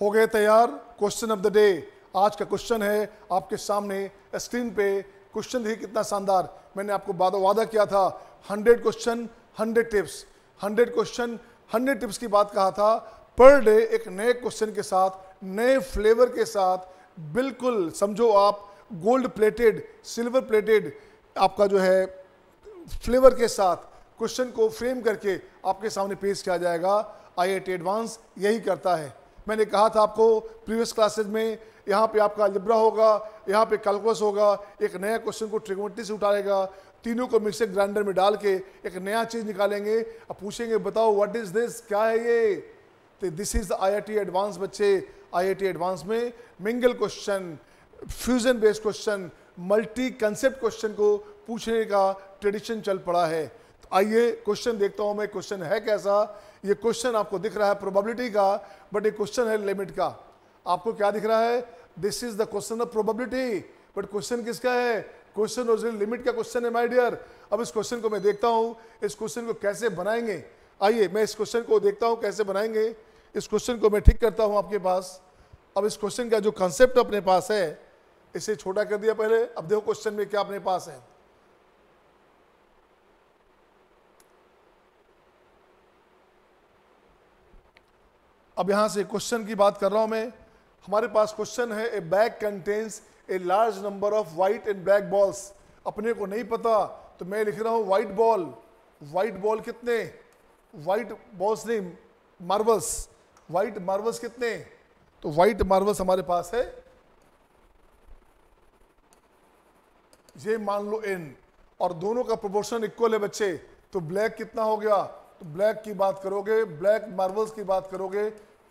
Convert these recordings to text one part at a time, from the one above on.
हो गए तैयार क्वेश्चन ऑफ द डे आज का क्वेश्चन है आपके सामने स्क्रीन पे क्वेश्चन देखिए कितना शानदार मैंने आपको वादा वादा किया था hundred question hundred tips hundred question hundred tips की बात कहा था पर डे एक नए क्वेश्चन के साथ नए फ्लेवर के साथ बिल्कुल समझो आप गोल्ड प्लेटेड सिल्वर प्लेटेड आपका जो है फ्लेवर के साथ क्वेश्चन को फ्रेम करके आपके सामने पेश किया जाएगा आई एडवांस यही करता है मैंने कहा था आपको प्रीवियस क्लासेज में यहाँ पे आपका लिब्रा होगा यहाँ पे कैलकुलस होगा एक नया क्वेश्चन को ट्रिगोमेट्री से उठाएगा तीनों को मिक्सर ग्राइंडर में डाल के एक नया चीज़ निकालेंगे अब पूछेंगे बताओ व्हाट इज़ दिस क्या है ये तो दिस इज़ आई एडवांस बच्चे आई एडवांस में mingle question fusion based question multi concept question को पूछने का ट्रेडिशन चल पड़ा है तो आइए क्वेश्चन देखता हूँ मैं क्वेश्चन है कैसा ये क्वेश्चन आपको दिख रहा है प्रोबेबिलिटी का बट ये क्वेश्चन है लिमिट का आपको क्या दिख रहा है this is the question of probability but question किसका है क्वेश्चन और लिमिट का क्वेश्चन है माई डियर अब इस क्वेश्चन को मैं देखता हूँ इस क्वेश्चन को कैसे बनाएंगे आइए मैं इस क्वेश्चन को देखता हूँ कैसे बनाएंगे इस क्वेश्चन को मैं ठीक करता हूँ आपके पास अब इस क्वेश्चन का जो कंसेप्ट अपने पास है इसे छोटा कर दिया पहले अब देखो क्वेश्चन में क्या अपने पास है अब यहां से क्वेश्चन की बात कर रहा हूं मैं हमारे पास क्वेश्चन है a bag contains a large number of white and black balls अपने को नहीं पता तो मैं लिख रहा हूं व्हाइट बॉल वाइट बॉल कितने व्हाइट बॉल्स नहीं मार्बल्स व्हाइट मार्बल्स कितने तो व्हाइट मार्बल्स हमारे पास है ये मान लो एन और दोनों का प्रोपोर्शन इक्वल है बच्चे तो ब्लैक कितना हो गया तो ब्लैक की बात करोगे ब्लैक मार्बल्स की बात करोगे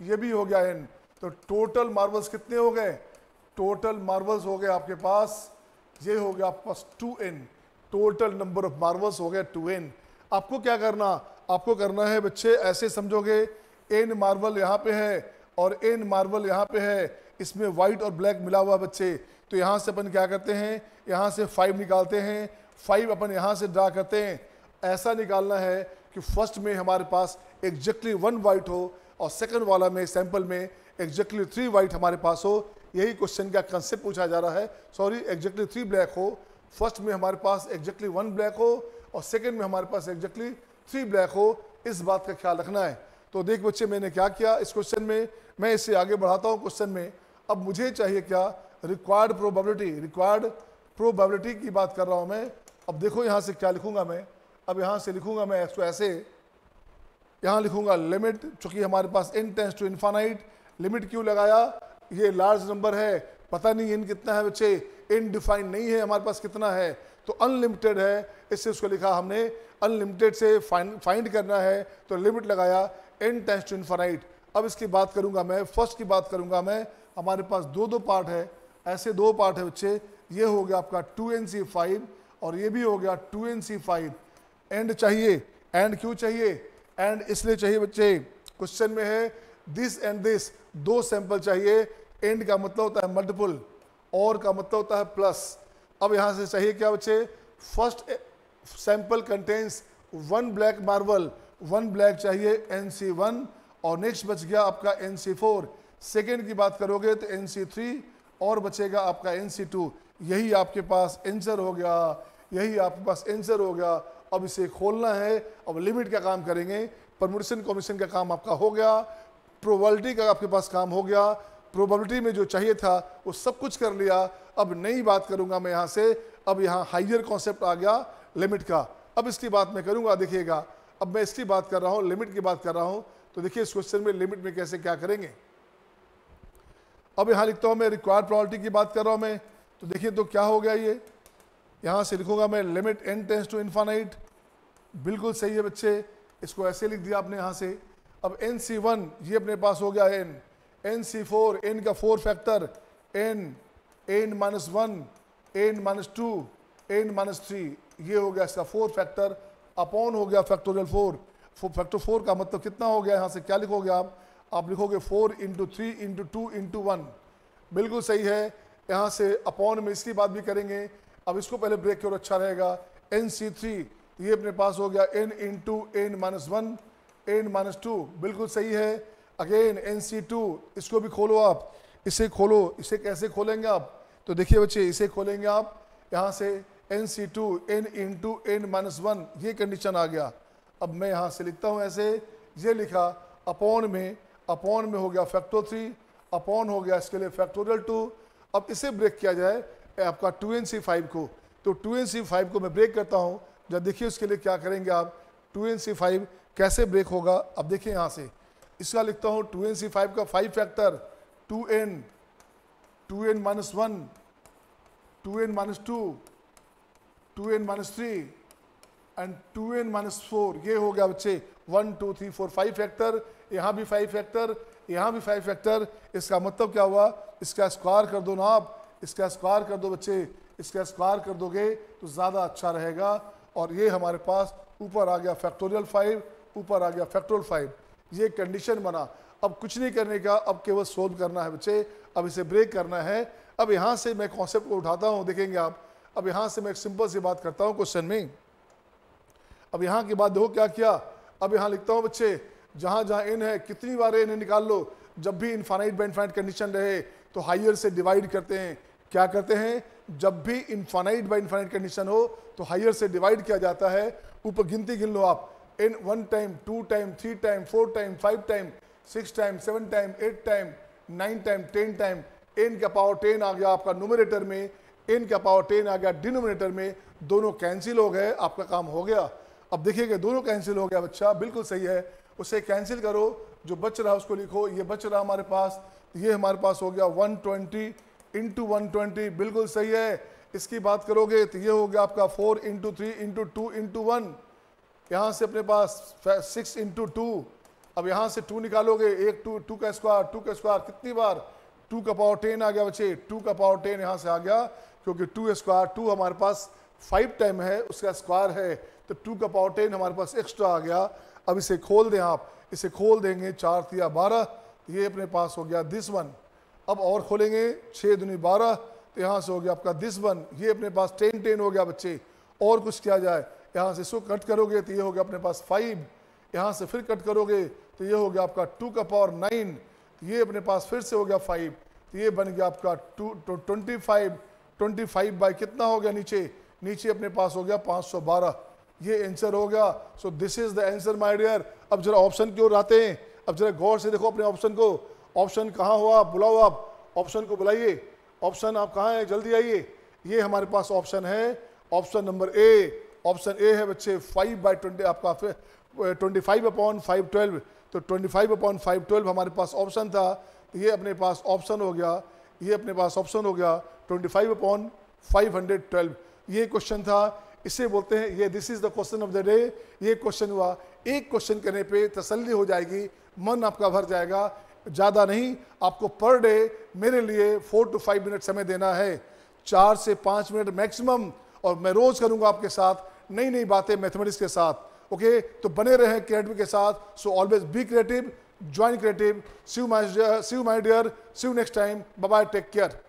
ये भी हो गया एन तो टोटल मार्बल्स कितने हो गए टोटल मार्बल्स हो गए आपके पास ये हो गया आपके पास two n total number of marbles हो गए टू एन आपको क्या करना आपको करना है बच्चे ऐसे समझोगे एन मार्बल यहाँ पे है और एन मार्बल यहाँ पे है इसमें वाइट और ब्लैक मिला हुआ बच्चे तो यहाँ से अपन क्या करते हैं यहाँ से फाइव निकालते हैं फाइव अपन यहाँ से ड्रा करते हैं ऐसा निकालना है कि फर्स्ट में हमारे पास एग्जैक्टली वन वाइट हो और सेकंड वाला में सैंपल में एग्जैक्टली थ्री वाइट हमारे पास हो यही क्वेश्चन का कंसेप्ट पूछा जा रहा है सॉरी एग्जैक्टली थ्री ब्लैक हो फर्स्ट में हमारे पास एग्जैक्टली वन ब्लैक हो और सेकेंड में हमारे पास एग्जैक्टली थ्री ब्लैक हो इस बात का ख्याल रखना है तो देख बच्चे मैंने क्या किया इस क्वेश्चन में मैं इसे आगे बढ़ाता हूँ क्वेश्चन में अब मुझे चाहिए क्या रिक्वायर्ड प्रोबेबिलिटी रिक्वायर्ड प्रोबेबिलिटी की बात कर रहा हूँ मैं अब देखो यहाँ से क्या लिखूँगा मैं अब यहाँ से लिखूँगा मैं इसको तो ऐसे यहाँ लिखूँगा लिमिट चूंकि हमारे पास n tends to infinite limit क्यों लगाया ये लार्ज नंबर है पता नहीं इन कितना है बच्चे इन डिफाइन नहीं है हमारे पास कितना है तो अनलिमिटेड है इससे उसको लिखा हमने अनलिमिटेड से फाइंड फाइंड करना है तो लिमिट लगाया एन टेंस टू इन्फानाइट अब इसकी बात करूंगा मैं फर्स्ट की बात करूंगा मैं हमारे पास दो दो पार्ट है ऐसे दो पार्ट है बच्चे ये हो गया आपका टू एन सी फाइव और ये भी हो गया two n C five and चाहिए एंड क्यों चाहिए एंड इसलिए चाहिए बच्चे क्वेश्चन में है दिस एंड दिस दो सैंपल चाहिए एंड का मतलब होता है मल्टीपल और का मतलब होता है प्लस अब यहाँ से चाहिए क्या बच्चे first sample contains one black marble one black चाहिए एन सी वन और नेक्स्ट बच गया आपका एन सी फोर सेकेंड की बात करोगे तो एन सी थ्री और बचेगा आपका एन सी टू यही आपके पास एंसर हो गया यही आपके पास एंसर हो गया अब इसे खोलना है अब लिमिट का काम करेंगे परमोटेशन कमीशन का काम आपका हो गया प्रोबेबिलिटी का आपके पास काम हो गया प्रोबेबिलिटी में जो चाहिए था वो सब कुछ कर लिया अब नई बात करूंगा मैं यहाँ से अब यहाँ हाइयर कॉन्सेप्ट आ गया लिमिट का अब इसकी बात मैं करूँगा देखिएगा अब मैं इसकी बात कर रहा हूँ लिमिट की बात कर रहा हूँ तो देखिए इस क्वेश्चन में लिमिट में कैसे क्या करेंगे अब यहाँ लिखता हूँ मैं रिक्वायर्ड प्रॉपर्टी की बात कर रहा हूँ मैं तो देखिए तो क्या हो गया ये यहाँ से लिखूंगा मैं limit n tends to infinite बिल्कुल सही है बच्चे इसको ऐसे लिख दिया आपने यहाँ से अब एन सी वन ये अपने पास हो गया n n C four n का four factor n n minus one n minus two n minus three ये हो गया इसका फोर फैक्टर अपॉन हो गया फैक्टोरियल फोर फैक्टर फोर का मतलब कितना हो गया यहाँ से क्या लिखोगे आप आप लिखोगे four into three into two into one बिल्कुल सही है यहाँ से अपॉन में इसकी बात भी करेंगे अब इसको पहले ब्रेक की ओर अच्छा रहेगा एन सी थ्री तो ये अपने पास हो गया n in two n minus one n minus two बिल्कुल सही है अगेन एन सी टू इसको भी खोलो आप इसे खोलो इसे कैसे खोलेंगे आप तो देखिए बच्चे इसे खोलेंगे आप यहाँ से n C two n in two n minus one ये कंडीशन आ गया अब मैं यहाँ से लिखता हूँ ऐसे ये लिखा अपॉन में अपॉन में हो गया फैक्टो थ्री अपॉन हो गया इसके लिए फैक्टोरियल टू अब इसे ब्रेक किया जाए आपका टू एन सी फाइव को तो टू एन सी फाइव को मैं ब्रेक करता हूँ जब देखिए उसके लिए क्या करेंगे आप टू एन सी फाइव कैसे ब्रेक होगा अब देखिए यहाँ से इसका लिखता हूँ टू एन सी फाइव का five factor two n two n minus one two n minus two two n minus three and two n minus four ये हो गया बच्चे one two three four five factor यहाँ भी five factor यहाँ भी five factor इसका मतलब क्या हुआ इसका स्क्वायर कर दो ना आप इसका स्क्वायर कर दो बच्चे इसका स्क्वायर कर दोगे तो ज़्यादा अच्छा रहेगा और ये हमारे पास ऊपर आ गया फैक्टोरियल फाइव ऊपर आ गया फैक्टोरियल फाइव ये कंडीशन बना अब कुछ नहीं करने का अब केवल सोल्व करना है बच्चे अब इसे ब्रेक करना है अब यहाँ से मैं कॉन्सेप्ट को उठाता हूँ देखेंगे आप अब यहाँ से मैं एक सिंपल सी बात करता हूँ क्वेश्चन में अब यहाँ की बात देखो क्या किया अब यहाँ लिखता हूँ बच्चे जहाँ जहाँ इन है कितनी बार इन्हें निकाल लो जब भी इनफाइनाइट बैंड फाइनाइट कंडीशन रहे तो हाइयर से डिवाइड करते हैं क्या करते हैं जब भी इनफाइनाइट बाई इनफाइनाइट कंडीशन हो तो हाइयर से डिवाइड किया जाता है ऊपर गिनती गिन लो आप इन one time two time three time four time five time six time seven time eight time nine time ten time n का पावर टेन आ गया आपका नोमिनेटर में एन का पावर टेन आ गया डिनोमिनेटर में दोनों कैंसिल हो गए आपका काम हो गया अब देखिएगा दोनों कैंसिल हो गया बच्चा बिल्कुल सही है उसे कैंसिल करो जो बच रहा है उसको लिखो ये बच रहा हमारे पास ये हमारे पास हो गया one twenty into one twenty बिल्कुल सही है इसकी बात करोगे तो ये हो गया आपका four into three into two into one यहाँ से अपने पास सिक्स इंटू टू अब यहाँ से टू निकालोगे एक टू टू का स्क्वायर टू का स्क्वायर कितनी बार टू का पावर टेन आ गया बच्चे टू का पावर टेन यहाँ से आ गया क्योंकि टू स्क्वायर टू हमारे पास फाइव टाइम है उसका स्क्वायर है तो टू का पावर टेन हमारे पास एक्स्ट्रा आ गया अब इसे खोल दें आप इसे खोल देंगे चार या बारह ये अपने पास हो गया दिस वन अब और खोलेंगे छः दुनी बारह तो यहाँ से हो गया आपका दिस वन ये अपने पास टेन टेन हो गया बच्चे और कुछ किया जाए यहाँ से इसको कट करोगे तो ये हो गया अपने पास फाइव यहाँ से फिर कट करोगे तो ये हो गया आपका टू का पावर नाइन तो ये अपने पास फिर से हो गया फाइव तो ये बन गया आपका two twenty five twenty five by कितना हो गया नीचे नीचे अपने पास हो गया पाँच सौ बारह ये आंसर हो गया so this is the answer my dear अब जरा ऑप्शन की ओर आते हैं अब जरा गौर से देखो अपने ऑप्शन को ऑप्शन कहाँ हो आप बुलाओ आप ऑप्शन को बुलाइए ऑप्शन आप कहाँ हैं जल्दी आइए ये हमारे पास ऑप्शन है option number A option A है बच्चे फाइव बाई ट्वेंटी आपका twenty five upon five twelve तो twenty five upon five twelve हमारे पास ऑप्शन था तो ये अपने पास ऑप्शन हो गया ये अपने पास ऑप्शन हो गया twenty five upon five hundred twelve ये क्वेश्चन था इसे बोलते हैं ये this is the question of the day ये क्वेश्चन हुआ एक क्वेश्चन करने पे तसल्ली हो जाएगी मन आपका भर जाएगा ज़्यादा नहीं आपको पर डे मेरे लिए फोर टू फाइव मिनट समय देना है चार से पाँच मिनट मैक्सिमम और मैं रोज़ करूँगा आपके साथ नई नई बातें मैथमेटिक्स के साथ ओके तो बने रहें क्रिएटिव के साथ so always be creative join creative see you my see you my dear see you next time bye take care